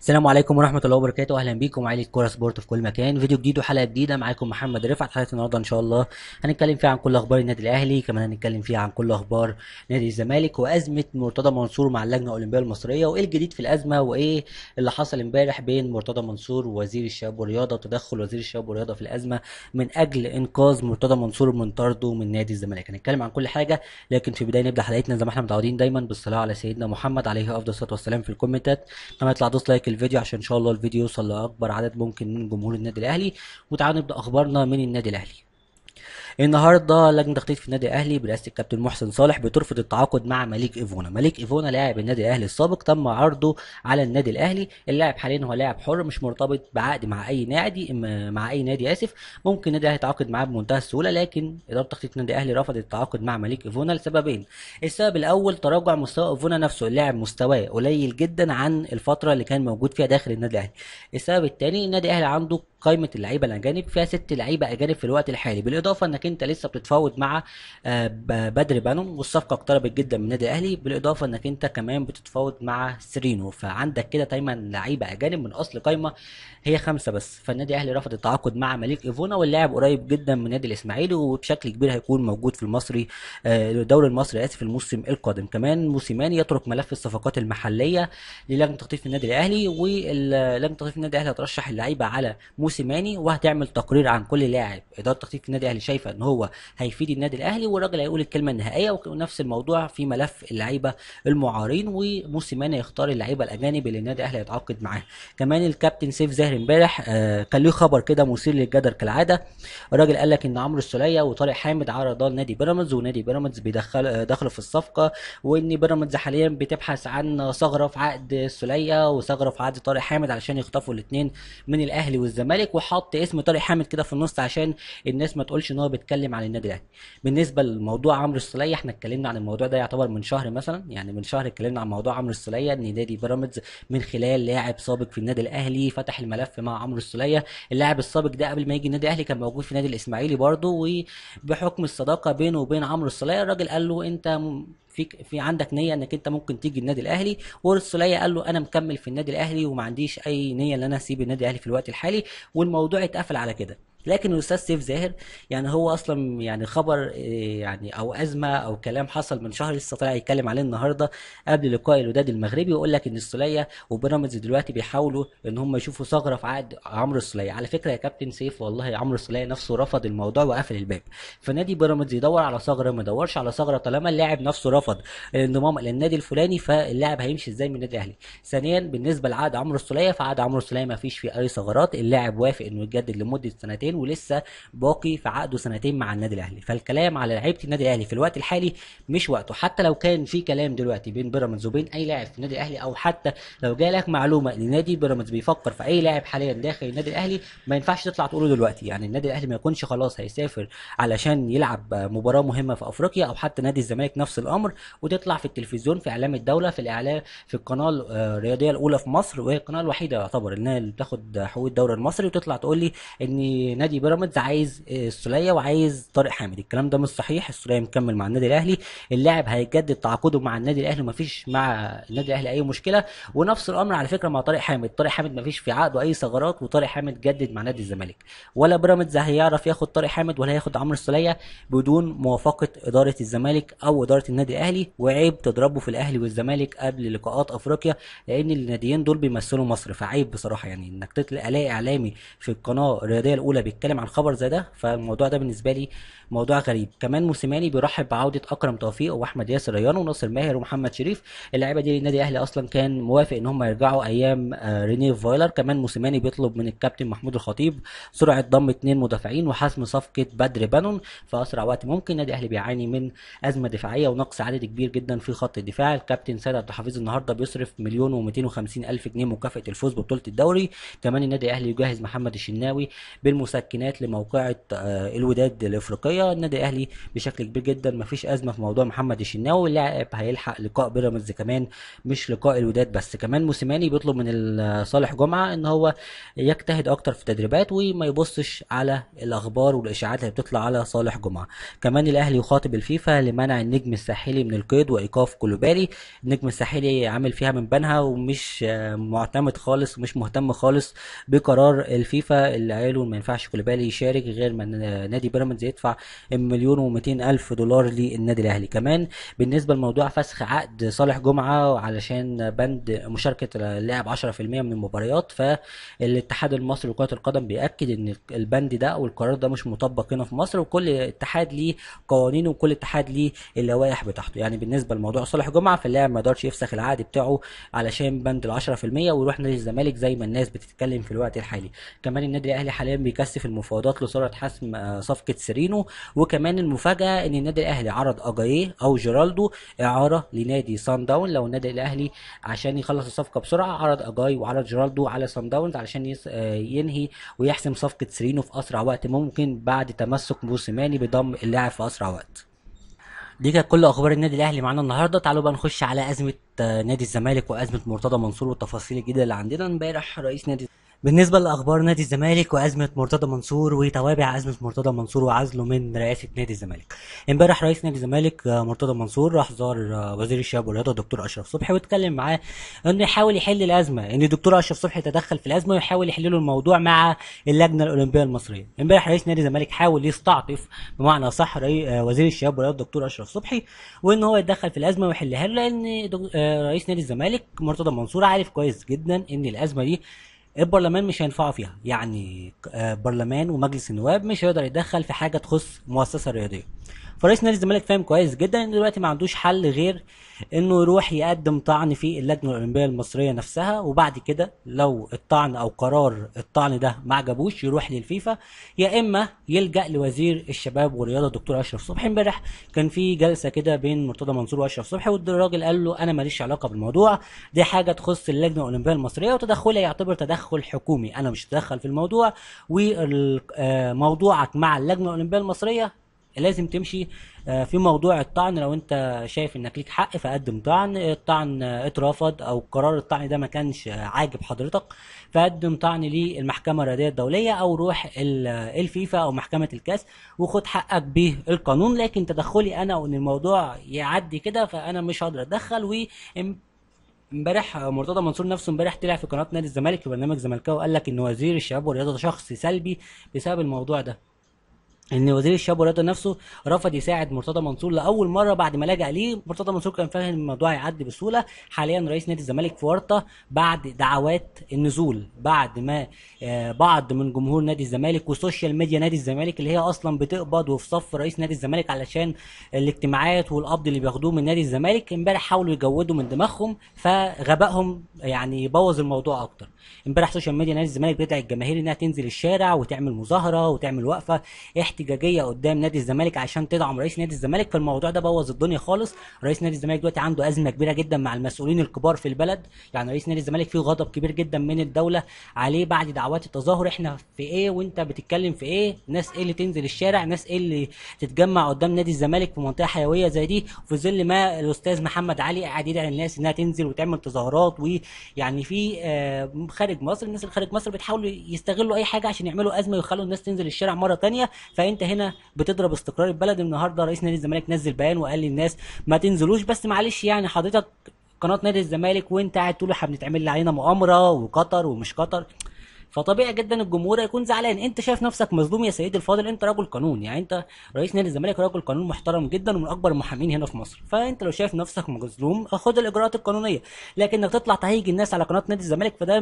السلام عليكم ورحمه الله وبركاته اهلا بيكم عائله كوره سبورت في كل مكان فيديو جديد وحلقه جديده معاكم محمد رفعت حلقه النهارده ان شاء الله هنتكلم فيها عن كل اخبار النادي الاهلي كمان هنتكلم فيها عن كل اخبار نادي الزمالك وازمه مرتضى منصور مع اللجنه الاولمبيه المصريه وايه الجديد في الازمه وايه اللي حصل امبارح بين مرتضى منصور ووزير الشباب والرياضه وتدخل وزير الشباب والرياضه في الازمه من اجل انقاذ مرتضى منصور من طرده من نادي الزمالك هنتكلم عن كل حاجه لكن في البدايه نبدا حلقتنا زي ما احنا متعودين دايما بالصلاه على سيدنا محمد عليه افضل الصلاه والسلام في الكومنتات لما نعم، يطلع دوس لايك الفيديو عشان ان شاء الله الفيديو يوصل لاكبر عدد ممكن من جمهور النادي الاهلي وتعالوا نبدا اخبارنا من النادي الاهلي النهارده لجنه تخطيط في النادي الاهلي برئاسه الكابتن محسن صالح بترفض التعاقد مع مليك ايفونا مليك ايفونا لاعب النادي الاهلي السابق تم عرضه على النادي الاهلي اللاعب حاليا هو لاعب حر مش مرتبط بعقد مع اي نادي مع اي نادي اسف ممكن النادي الاهلي يتعاقد معاه بمنتهى السهوله لكن اداره تخطيط النادي الاهلي رفضت التعاقد مع مليك ايفونا لسببين السبب الاول تراجع مستوى ايفونا نفسه اللاعب مستواه قليل جدا عن الفتره اللي كان موجود فيها داخل النادي الاهلي السبب الثاني النادي الاهلي عنده قائمه اللعيبه الاجانب فيها ست لعيبه اجانب في الوقت الحالي بالاضافه انك انت لسه بتتفاوض مع آه، بدر بانون والصفقه اقتربت جدا من النادي الاهلي بالاضافه انك انت كمان بتتفاوض مع سيرينو فعندك كده دايما لعيبه اجانب من اصل قائمه هي خمسه بس فالنادي الاهلي رفض التعاقد مع مليك ايفونا واللاعب قريب جدا من النادي الاسماعيلي وبشكل كبير هيكون موجود في المصري آه، الدوري المصري اسف الموسم القادم كمان موسيماني يترك ملف الصفقات المحليه للجنه تخطيط النادي الاهلي ولجنه تخطيط النادي الاهلي هترشح اللعيبه على موسيماني وهتعمل تقرير عن كل لاعب اداره تخطيط النادي الاهلي شايفه ان هو هيفيد النادي الاهلي والراجل هيقول الكلمه النهائيه ونفس الموضوع في ملف اللعيبه المعارين وموسيماني يختار اللعيبه الاجانب اللي النادي الاهلي هيتعاقد معاه كمان الكابتن سيف زاهر امبارح آه، كان له خبر كده مثير للجدل كالعاده الراجل قال لك ان عمرو السليه وطارق حامد عرضا لنادي بيراميدز ونادي بيراميدز بيدخل آه، دخل في الصفقه وان بيراميدز حاليا بتبحث عن ثغره في عقد السليه وثغره في عقد طارق حامد علشان يخطفوا الاثنين من الاهلي والزمالك الزمالك وحط اسم طارق حامد كده في النص عشان الناس ما تقولش ان هو بيتكلم عن النادي الاهلي بالنسبه لموضوع عمرو السليه احنا اتكلمنا عن الموضوع ده يعتبر من شهر مثلا يعني من شهر اتكلمنا عن موضوع عمرو السليه ان نادي بيراميدز من خلال لاعب سابق في النادي الاهلي فتح الملف مع عمرو السليه اللاعب السابق ده قبل ما يجي النادي الاهلي كان موجود في نادي الاسماعيلي برضه وبحكم الصداقه بينه وبين عمرو السليه الراجل قال له انت في في عندك نيه انك انت ممكن تيجي النادي الاهلي والسوليه قال له انا مكمل في النادي الاهلي وما عنديش اي نيه ان انا اسيب النادي الاهلي في الوقت الحالي والموضوع اتقفل على كده لكن الاستاذ سيف زاهر يعني هو اصلا يعني خبر إيه، يعني او ازمه او كلام حصل من شهر لسه طلع يتكلم عليه النهارده قبل لقاء الوداد المغربي ويقول لك ان السوليه وبيراميدز دلوقتي بيحاولوا ان هم يشوفوا ثغره في عقد عمرو السوليه على فكره يا كابتن سيف والله عمرو السوليه نفسه رفض الموضوع وقفل الباب فنادي بيراميدز يدور على ثغره ما يدورش على ثغره طالما اللاعب نفسه رفض الانضمام للنادي الفلاني فاللاعب هيمشي ازاي من النادي الاهلي ثانيا بالنسبه لعقد عمرو السوليه فعقد عمرو السوليه ما فيش فيه اي ثغرات اللاعب وافق انه يتجدد لمده سنتين سنتين ولسه باقي في عقده سنتين مع النادي الاهلي فالكلام على لعيبه النادي الاهلي في الوقت الحالي مش وقته حتى لو كان في كلام دلوقتي بين بيراميدز وبين اي لاعب في النادي الاهلي او حتى لو جالك معلومه ان نادي بيراميدز بيفكر في اي لاعب حاليا داخل النادي الاهلي ما ينفعش تطلع تقوله دلوقتي يعني النادي الاهلي ما يكونش خلاص هيسافر علشان يلعب مباراه مهمه في افريقيا او حتى نادي الزمالك نفس الامر وتطلع في التلفزيون في اعلام الدوله في الاعلام في القناه آه، الرياضيه الاولى في مصر وهي القناه الوحيده يعتبر انها اللي بتاخد حقوق الدوري المصري وتطلع تقول لي ان نادي بيراميدز عايز آه، السوليه وعايز طارق حامد الكلام ده مش صحيح السوليه مكمل مع النادي الاهلي اللاعب هيجدد تعاقده مع النادي الاهلي ومفيش مع النادي الاهلي اي مشكله ونفس الامر على فكره مع طارق حامد طارق حامد مفيش في عقده اي ثغرات وطارق حامد جدد مع نادي الزمالك ولا بيراميدز هيعرف ياخد طارق حامد ولا هياخد عمرو السوليه بدون موافقه اداره الزمالك او اداره النادي الاهلي وعيب تضربه في الاهلي والزمالك قبل لقاءات افريقيا لان الناديين دول بيمثلوا مصر فعيب بصراحه يعني انك تطلع الاقي اعلامي في القناه الرياضيه الاولى بيتكلم عن خبر زي ده فالموضوع ده بالنسبه لي موضوع غريب كمان موسيماني بيرحب بعوده اكرم توفيق واحمد ياسر ريان وناصر ماهر ومحمد شريف اللعيبه دي النادي الاهلي اصلا كان موافق ان هم يرجعوا ايام آه، رينيه فايلر كمان موسيماني بيطلب من الكابتن محمود الخطيب سرعه ضم اثنين مدافعين وحسم صفقه بدر بانون في اسرع وقت ممكن النادي الاهلي بيعاني من ازمه دفاعيه ونقص عدد كبير جدا في خط الدفاع الكابتن سيد عبد الحفيظ النهارده بيصرف مليون و250 الف جنيه مكافاه الفوز ببطوله الدوري كمان النادي الاهلي يجهز محمد الشناوي بالمساعدة مسكنات لموقعة آه، الوداد الافريقيه النادي الاهلي بشكل كبير جدا مفيش ازمه في موضوع محمد الشناوي اللاعب هيلحق لقاء بيراميدز كمان مش لقاء الوداد بس كمان موسيماني بيطلب من صالح جمعه ان هو يجتهد اكتر في التدريبات وما يبصش على الاخبار والاشاعات اللي بتطلع على صالح جمعه كمان الاهلي يخاطب الفيفا لمنع النجم الساحلي من القيد وايقاف كلوبالي النجم الساحلي عامل فيها من بنها ومش آه، معتمد خالص ومش مهتم خالص بقرار الفيفا اللي قالوا ما ينفعش كوليبالي يشارك غير ما نادي بيراميدز يدفع مليون و الف دولار للنادي الاهلي كمان بالنسبه لموضوع فسخ عقد صالح جمعه علشان بند مشاركه اللاعب 10% من المباريات فالاتحاد المصري لكره القدم بياكد ان البند ده او القرار ده مش مطبق هنا في مصر وكل اتحاد ليه قوانينه وكل اتحاد ليه اللوائح بتاعته يعني بالنسبه لموضوع صالح جمعه فاللاعب ما يقدرش يفسخ العقد بتاعه علشان بند ال 10% ويروح نادي الزمالك زي ما الناس بتتكلم في الوقت الحالي كمان النادي الاهلي حاليا بيكسب في المفاوضات لصالح حسم آه، صفقه سيرينو وكمان المفاجاه ان النادي الاهلي عرض اجايه او جيرالدو اعاره لنادي سان داون لو النادي الاهلي عشان يخلص الصفقه بسرعه عرض اجاي وعرض جيرالدو على سان داونز علشان آه، ينهي ويحسم صفقه سيرينو في اسرع وقت ممكن بعد تمسك موسيماني بضم اللاعب في اسرع وقت دي كانت كل اخبار النادي الاهلي معانا النهارده تعالوا بقى نخش على ازمه آه، نادي الزمالك وازمه مرتضى منصور والتفاصيل الجديده اللي عندنا امبارح رئيس نادي بالنسبة لأخبار نادي الزمالك وأزمة مرتضى منصور وتوابع أزمة مرتضى منصور وعزله من رئاسة نادي الزمالك. امبارح رئيس نادي الزمالك آه، مرتضى منصور راح زار آه، وزير الشباب والرياضة الدكتور أشرف صبحي واتكلم معاه إنه يحاول يحل الأزمة، إن الدكتور أشرف صبحي تدخل في الأزمة ويحاول يحل له الموضوع مع اللجنة الأولمبية المصرية. امبارح رئيس نادي الزمالك حاول يستعطف بمعنى أصح آه، وزير الشباب والرياضة الدكتور أشرف صبحي وإن هو يتدخل في الأزمة ويحلها له لأن رئيس نادي الزمالك مرتضى منصور عارف كويس جدا إن الأزمة دي البرلمان مش هينفعوا فيها يعني آه، برلمان ومجلس النواب مش هيقدر يتدخل في حاجه تخص مؤسسه رياضيه فرئيس نادي الزمالك فاهم كويس جدا ان دلوقتي ما عندوش حل غير انه يروح يقدم طعن في اللجنه الاولمبيه المصريه نفسها وبعد كده لو الطعن او قرار الطعن ده ما عجبوش يروح للفيفا يا اما يلجا لوزير الشباب والرياضه الدكتور اشرف صبحي امبارح كان في جلسه كده بين مرتضى منصور واشرف صبحي والراجل قال له انا ماليش علاقه بالموضوع دي حاجه تخص اللجنه الاولمبيه المصريه وتدخلها يعتبر تدخل حكومي انا مش هتدخل في الموضوع وموضوعك مع اللجنه الاولمبيه المصريه لازم تمشي آه، في موضوع الطعن لو انت شايف انك ليك حق فقدم طعن الطعن اترفض او قرار الطعن ده ما كانش عاجب حضرتك فقدم طعن للمحكمه الرياضيه الدوليه او روح الفيفا او محكمه الكاس وخد حقك بالقانون لكن تدخلي انا وان الموضوع يعدي كده فانا مش هقدر اتدخل و امبارح مرتضى منصور نفسه امبارح طلع في قناه نادي الزمالك في برنامج زملكاوي وقال لك ان وزير الشباب والرياضه شخص سلبي بسبب الموضوع ده ان وزير الشباب والرياضه نفسه رفض يساعد مرتضى منصور لاول مره بعد ما لجا ليه مرتضى منصور كان فاهم الموضوع هيعدي بسهوله حاليا رئيس نادي الزمالك في ورطه بعد دعوات النزول بعد ما آه، بعض من جمهور نادي الزمالك وسوشيال ميديا نادي الزمالك اللي هي اصلا بتقبض وفي صف رئيس نادي الزمالك علشان الاجتماعات والقبض اللي بياخدوه من نادي الزمالك امبارح حاولوا يجودوا من دماغهم فغبائهم يعني بوظ الموضوع اكتر امبارح سوشيال ميديا نادي الزمالك بتدعي الجماهير انها تنزل الشارع وتعمل مظاهره وتعمل وقفه احتجاجيه قدام نادي الزمالك عشان تدعم رئيس نادي الزمالك فالموضوع ده بوظ الدنيا خالص رئيس نادي الزمالك دلوقتي عنده ازمه كبيره جدا مع المسؤولين الكبار في البلد يعني رئيس نادي الزمالك فيه غضب كبير جدا من الدوله عليه بعد دعوات التظاهر احنا في ايه وانت بتتكلم في ايه ناس ايه اللي تنزل الشارع ناس ايه اللي تتجمع قدام نادي الزمالك في منطقه حيويه زي دي في ظل ما الاستاذ محمد علي قاعد يدعي الناس انها تنزل وتعمل تظاهرات ويعني في آه، خارج مصر الناس اللي خارج مصر بتحاول يستغلوا اي حاجه عشان يعملوا ازمه ويخلوا الناس تنزل الشارع مره ثانيه يبقى انت هنا بتضرب استقرار البلد النهارده رئيس نادي الزمالك نزل بيان وقال للناس ما تنزلوش بس معلش يعني حضرتك قناه نادي الزمالك وانت قاعد تقول احنا بنتعمل علينا مؤامره وقطر ومش قطر فطبيعي جدا الجمهور هيكون زعلان انت شايف نفسك مظلوم يا سيدي الفاضل انت رجل قانون يعني انت رئيس نادي الزمالك رجل قانون محترم جدا ومن اكبر المحامين هنا في مصر فانت لو شايف نفسك مظلوم خد الاجراءات القانونيه لكن انك تطلع تهيج الناس على قناه نادي الزمالك فده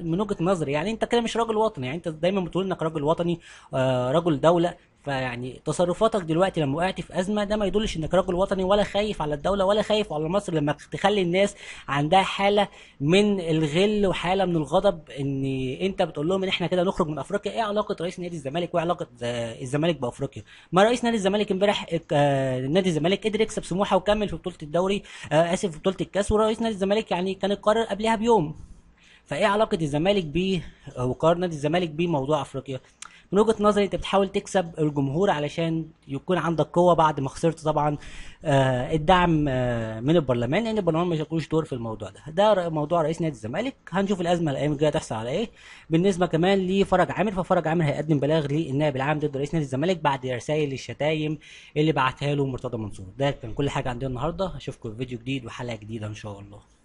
من وجهه نظري يعني انت كده مش راجل وطني يعني انت دايما بتقول انك راجل وطني آه رجل دوله فيعني تصرفاتك دلوقتي لما وقعت في ازمه ده ما يدلش انك راجل وطني ولا خايف على الدوله ولا خايف على مصر لما تخلي الناس عندها حاله من الغل وحاله من الغضب ان انت بتقول لهم ان احنا كده نخرج من افريقيا ايه علاقه رئيس نادي الزمالك وايه علاقه الزمالك بافريقيا ما رئيس نادي الزمالك امبارح آه، نادي الزمالك قدر يكسب سموحه وكمل في بطوله الدوري آه، اسف في بطوله الكاس ورئيس نادي الزمالك يعني كان القرار قبلها بيوم فايه علاقه الزمالك بيه وقرار نادي الزمالك بموضوع افريقيا من وجهه نظري انت بتحاول تكسب الجمهور علشان يكون عندك قوه بعد ما خسرت طبعا آه الدعم آه من البرلمان لان البرلمان ما شاركوش دور في الموضوع ده ده موضوع رئيس نادي الزمالك هنشوف الازمه الايام الجايه تحصل على ايه بالنسبه كمان لفرج عامر ففرج عامر هيقدم بلاغ للنائب العام ضد رئيس نادي الزمالك بعد رسائل الشتايم اللي بعتها له مرتضى منصور ده كان كل حاجه عندنا النهارده اشوفكم في فيديو جديد وحلقه جديده ان شاء الله